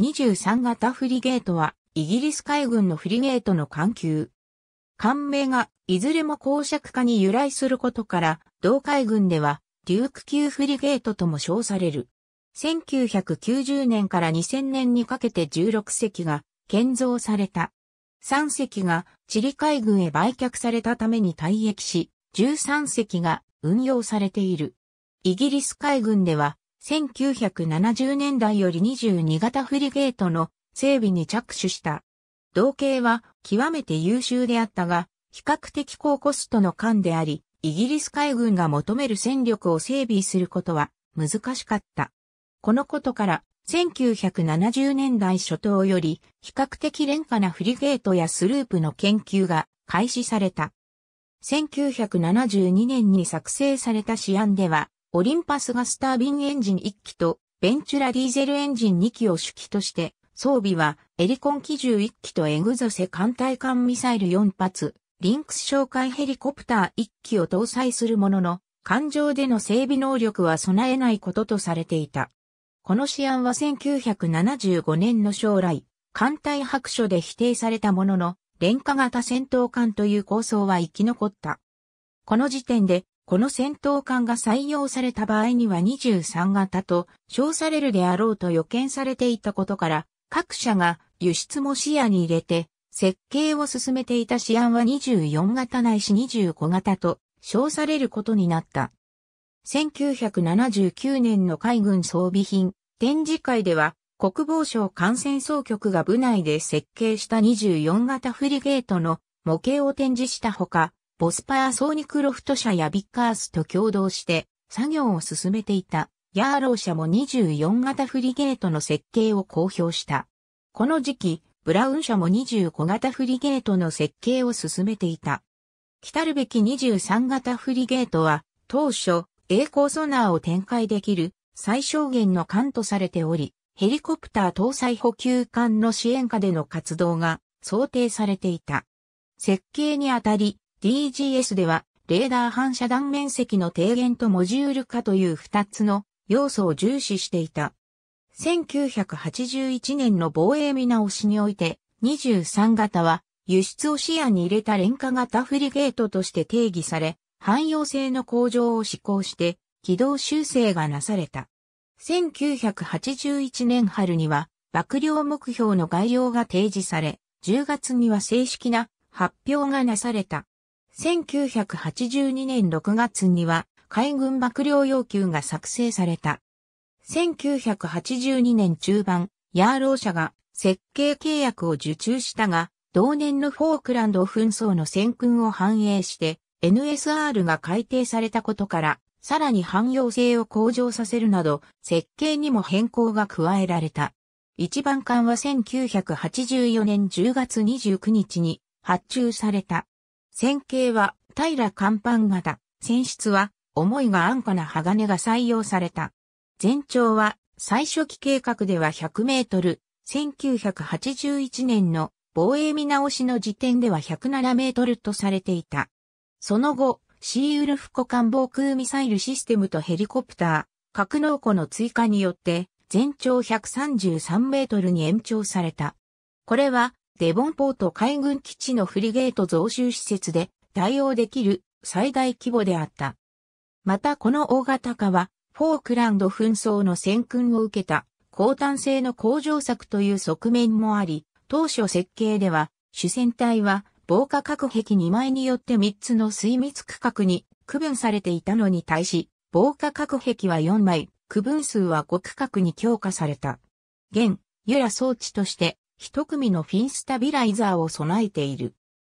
23型フリゲートは、イギリス海軍のフリゲートの艦級。艦名が、いずれも公爵化に由来することから、同海軍では、デューク級フリゲートとも称される。1990年から2000年にかけて16隻が建造された。3隻がチリ海軍へ売却されたために退役し、13隻が運用されている。イギリス海軍では1970年代より22型フリゲートの整備に着手した。同型は極めて優秀であったが、比較的高コストの艦であり、イギリス海軍が求める戦力を整備することは難しかった。このことから、1970年代初頭より比較的廉価なフリゲートやスループの研究が開始された。1972年に作成された試案では、オリンパスガスタービンエンジン1機とベンチュラディーゼルエンジン2機を主機として、装備はエリコン機銃1機とエグゾセ艦隊艦ミサイル4発、リンクス哨戒ヘリコプター1機を搭載するものの、艦上での整備能力は備えないこととされていた。この試案は1975年の将来、艦隊白書で否定されたものの、廉価型戦闘艦という構想は生き残った。この時点でこの戦闘艦が採用された場合には23型と称されるであろうと予見されていたことから、各社が輸出も視野に入れて、設計を進めていた試案は24型ないし25型と称されることになった。1979年の海軍装備品展示会では国防省艦船総局が部内で設計した24型フリゲートの模型を展示したほか、ボスパーソーニクロフト社やビッカースと共同して作業を進めていたヤーロー社も24型フリゲートの設計を公表した。この時期、ブラウン社も25型フリゲートの設計を進めていた。来るべき23型フリゲートは当初、栄光ソナーを展開できる最小限の艦とされており、ヘリコプター搭載補給艦の支援下での活動が想定されていた。設計にあたり、DGS では、レーダー反射断面積の低減とモジュール化という二つの要素を重視していた。1981年の防衛見直しにおいて、23型は輸出を視野に入れた廉価型フリゲートとして定義され、汎用性の向上を施行して軌道修正がなされた。1981年春には、幕僚目標の概要が提示され、10月には正式な発表がなされた。1982年6月には海軍幕僚要求が作成された。1982年中盤、ヤーロー社が設計契約を受注したが、同年のフォークランド紛争の戦訓を反映して NSR が改定されたことから、さらに汎用性を向上させるなど、設計にも変更が加えられた。一番艦は1984年10月29日に発注された。線形は平甲板型、船室は重いが安価な鋼が採用された。全長は最初期計画では100メートル、1981年の防衛見直しの時点では107メートルとされていた。その後、シーウルフ湖間防空ミサイルシステムとヘリコプター、格納庫の追加によって全長133メートルに延長された。これはデボンポート海軍基地のフリゲート増収施設で対応できる最大規模であった。またこの大型化は、フォークランド紛争の戦訓を受けた、高端性の向上策という側面もあり、当初設計では、主戦隊は防火隔壁2枚によって3つの水密区画に区分されていたのに対し、防火隔壁は4枚、区分数は5区画に強化された。現、ユラ装置として一組のフィンスタビライザーを備えている。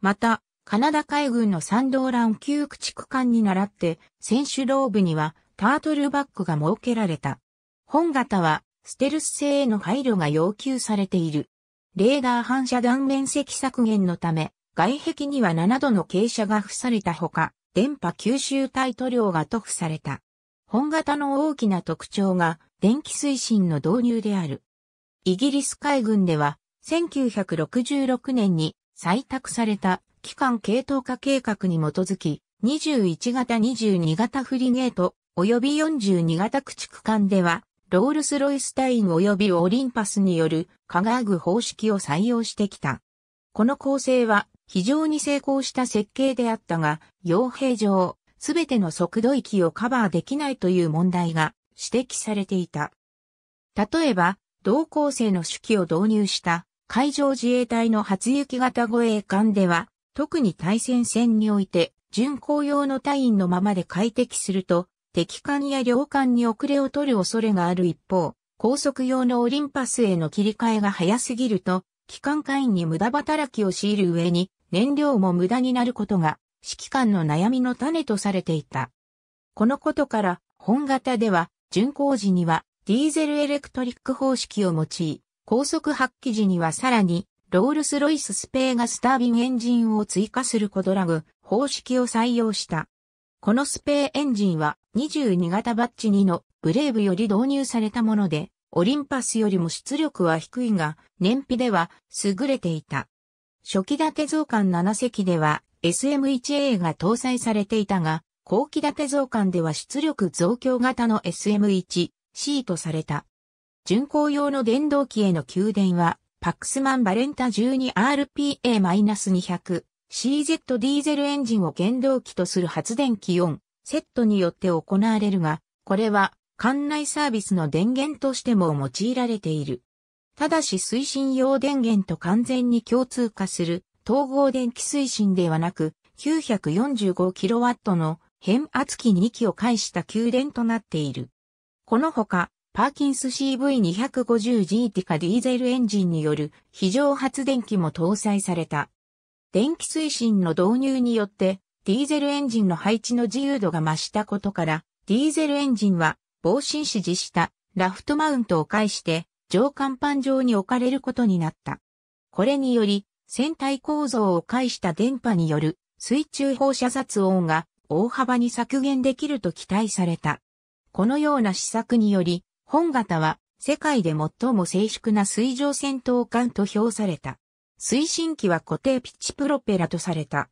また、カナダ海軍のサンドーラン級駆逐艦に倣って、選手ローブにはタートルバックが設けられた。本型は、ステルス性への配慮が要求されている。レーダー反射断面積削減のため、外壁には7度の傾斜が付されたほか、電波吸収体塗料が塗布された。本型の大きな特徴が電気推進の導入である。イギリス海軍では、1966年に採択された機関系統化計画に基づき、21型22型フリゲート及び42型駆逐艦では、ロールスロイスタイン及びオリンパスによる科学方式を採用してきた。この構成は非常に成功した設計であったが、傭兵上、すべての速度域をカバーできないという問題が指摘されていた。例えば、同校生の手記を導入した海上自衛隊の初行き型護衛艦では、特に対戦線において、巡航用の隊員のままで快適すると、敵艦や両艦に遅れを取る恐れがある一方、高速用のオリンパスへの切り替えが早すぎると、機関艦員に無駄働きを強いる上に、燃料も無駄になることが、指揮官の悩みの種とされていた。このことから、本型では、巡航時には、ディーゼルエレクトリック方式を用い、高速発揮時にはさらに、ロールスロイススペーガスタービンエンジンを追加するコドラグ方式を採用した。このスペーエンジンは22型バッジ2のブレイブより導入されたもので、オリンパスよりも出力は低いが、燃費では優れていた。初期立て増刊7隻では SM1A が搭載されていたが、後期建て増刊では出力増強型の SM1 シートされた。巡航用の電動機への給電は、パックスマンバレンタ 12RPA-200 CZ ディーゼルエンジンを原動機とする発電機4セットによって行われるが、これは管内サービスの電源としても用いられている。ただし推進用電源と完全に共通化する統合電気推進ではなく 945kW の変圧器2機を介した給電となっている。このほか、パーキンス CV250G t かディーゼルエンジンによる非常発電機も搭載された。電気推進の導入によって、ディーゼルエンジンの配置の自由度が増したことから、ディーゼルエンジンは、防振指示したラフトマウントを介して、上甲板上に置かれることになった。これにより、船体構造を介した電波による水中放射雑音が大幅に削減できると期待された。このような施策により、本型は世界で最も静粛な水上戦闘艦と評された。推進機は固定ピッチプロペラとされた。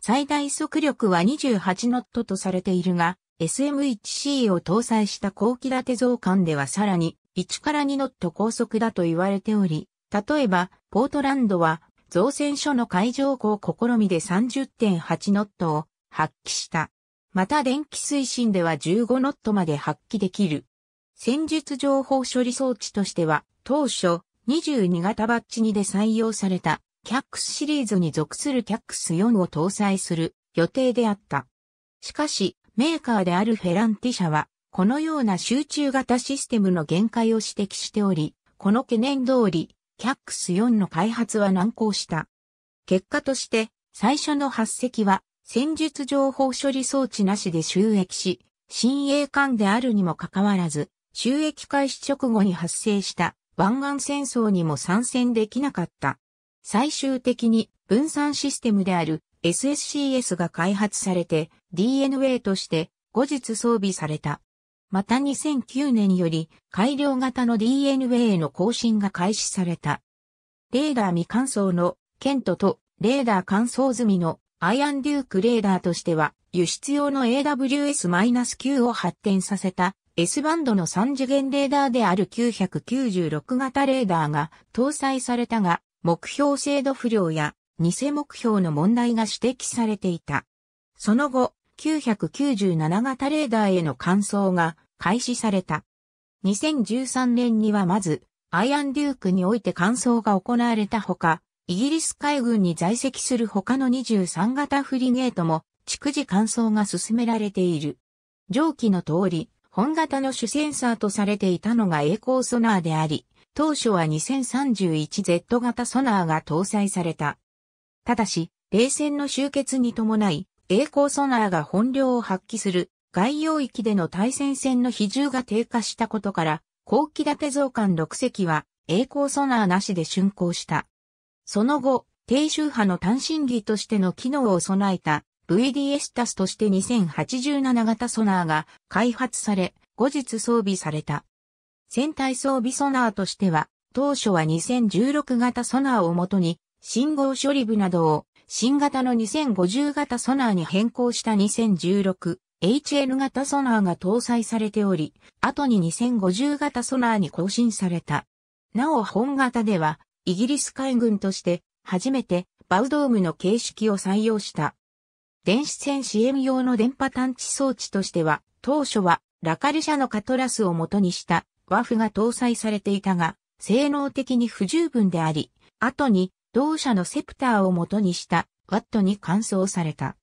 最大速力は28ノットとされているが、SM1C を搭載した後期立て増艦ではさらに1から2ノット高速だと言われており、例えば、ポートランドは造船所の海上港試みで30.8ノットを発揮した。また電気推進では15ノットまで発揮できる。戦術情報処理装置としては、当初、22型バッチ2で採用された、キャックスシリーズに属するキャックス4を搭載する予定であった。しかし、メーカーであるフェランティ社は、このような集中型システムの限界を指摘しており、この懸念通り、キャックス4の開発は難航した。結果として、最初の8隻は戦術情報処理装置なしで収益し、新鋭艦であるにもかかわらず、収益開始直後に発生した湾岸戦争にも参戦できなかった。最終的に分散システムである SSCS が開発されて DNA として後日装備された。また2009年より改良型の DNA への更新が開始された。レーダー未乾燥のケントとレーダー乾燥済みのアイアンデュークレーダーとしては、輸出用の AWS-9 を発展させた S バンドの3次元レーダーである996型レーダーが搭載されたが、目標精度不良や偽目標の問題が指摘されていた。その後、997型レーダーへの換装が開始された。2013年にはまず、アイアンデュークにおいて換装が行われたほか、イギリス海軍に在籍する他の23型フリゲートも、逐次乾燥が進められている。上記の通り、本型の主センサーとされていたのが栄光ソナーであり、当初は 2031Z 型ソナーが搭載された。ただし、冷戦の終結に伴い、栄光ソナーが本領を発揮する外洋域での対戦線の比重が低下したことから、後期建て増艦6隻は栄光ソナーなしで竣工した。その後、低周波の単身儀としての機能を備えた VDS タスとして2087型ソナーが開発され、後日装備された。船体装備ソナーとしては、当初は2016型ソナーをもとに、信号処理部などを新型の2050型ソナーに変更した 2016HL 型ソナーが搭載されており、後に2050型ソナーに更新された。なお本型ではイギリス海軍として初めてバウドームの形式を採用した。電子戦支援用の電波探知装置としては、当初はラカル社のカトラスを元にしたワフが搭載されていたが、性能的に不十分であり、後に同社のセプターを元にしたワットに換装された。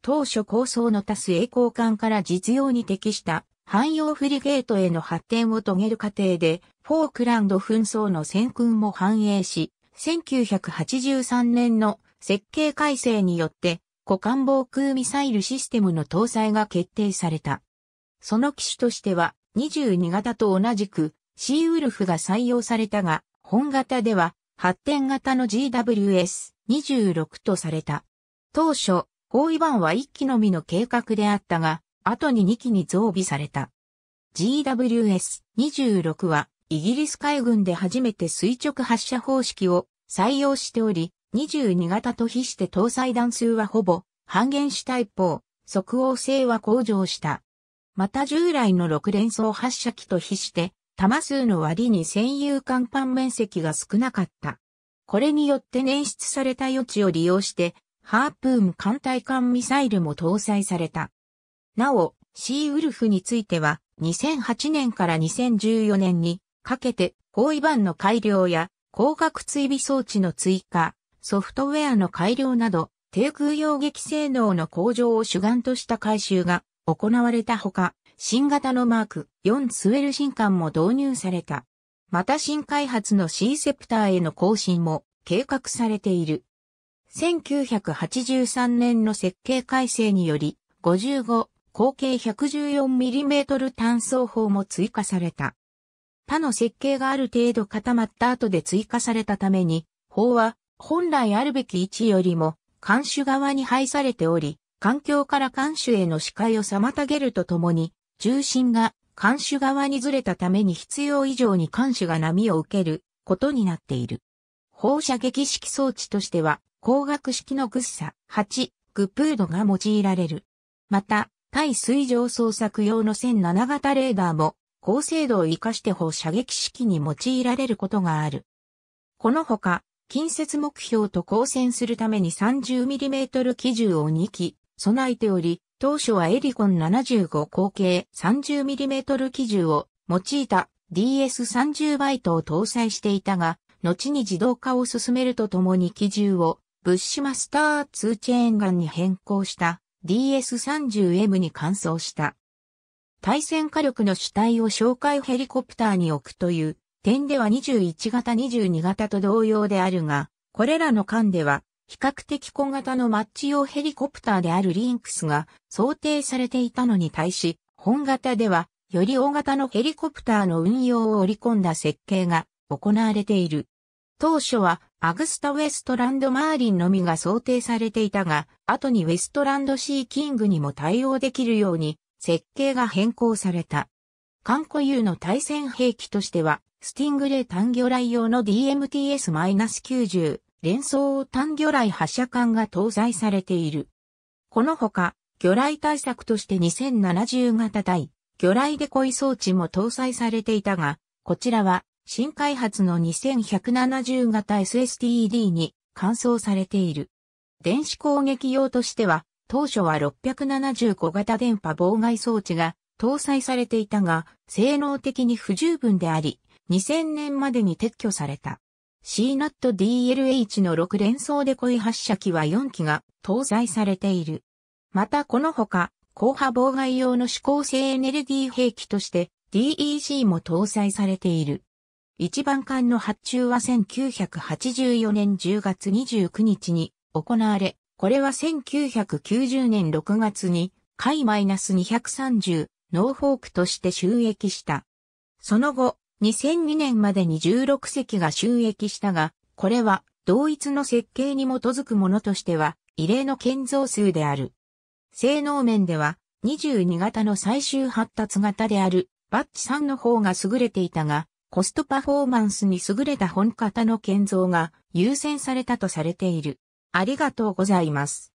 当初構想の多数栄光艦から実用に適した汎用フリゲートへの発展を遂げる過程で、フォークランド紛争の戦訓も反映し、1983年の設計改正によって、股間防空ミサイルシステムの搭載が決定された。その機種としては、22型と同じく、シーウルフが採用されたが、本型では、発展型の GWS26 とされた。当初、包囲版は1機のみの計画であったが、後に2機に増備された。GWS-26 はイギリス海軍で初めて垂直発射方式を採用しており、22型と比して搭載弾数はほぼ半減した一方、即応性は向上した。また従来の6連装発射機と比して、弾数の割に占有甲板面積が少なかった。これによって捻出された余地を利用して、ハープーン艦隊艦ミサイルも搭載された。なお、シーウルフについては、2008年から2014年にかけて、高位板の改良や、光学追尾装置の追加、ソフトウェアの改良など、低空用撃性能の向上を主眼とした改修が行われたほか、新型のマーク4スウェル新艦も導入された。また新開発のシーセプターへの更新も計画されている。1983年の設計改正により、55口径 114mm 単装砲も追加された。他の設計がある程度固まった後で追加されたために、砲は本来あるべき位置よりも、艦首側に配されており、環境から艦首への視界を妨げるとともに、重心が艦首側にずれたために必要以上に艦首が波を受けることになっている。放射撃式装置としては、光学式のグッサ8、グプードが用いられる。また、対水上捜索用の1007型レーダーも、高精度を活かして放射撃式に用いられることがある。このほか、近接目標と交戦するために 30mm 機銃を2機備えており、当初はエリコン75口径 30mm 機銃を用いた DS30 バイトを搭載していたが、後に自動化を進めるとともに機銃をブッシュマスター2チェーンガンに変更した。DS-30M に換装した。対戦火力の主体を哨戒ヘリコプターに置くという点では21型22型と同様であるが、これらの間では比較的小型のマッチ用ヘリコプターであるリンクスが想定されていたのに対し、本型ではより大型のヘリコプターの運用を織り込んだ設計が行われている。当初はアグスタ・ウェストランド・マーリンのみが想定されていたが、後にウェストランド・シー・キングにも対応できるように設計が変更された。艦固有の対戦兵器としては、スティングレー単魚雷用の DMTS-90 連装単魚雷発射管が搭載されている。このほか、魚雷対策として2070型対魚雷デコイ装置も搭載されていたが、こちらは新開発の2170型 SSTED に換装されている。電子攻撃用としては、当初は675型電波妨害装置が搭載されていたが、性能的に不十分であり、2000年までに撤去された。CNATDLH の6連装でコイ発射機は4機が搭載されている。またこのほか、高波妨害用の指向性エネルギー兵器として DEC も搭載されている。一番艦の発注は1984年10月29日に行われ、これは1990年6月に、海 -230 ノーフォークとして収益した。その後、2002年までに16隻が収益したが、これは同一の設計に基づくものとしては異例の建造数である。性能面では22型の最終発達型であるバッチ3の方が優れていたが、コストパフォーマンスに優れた本型の建造が優先されたとされている。ありがとうございます。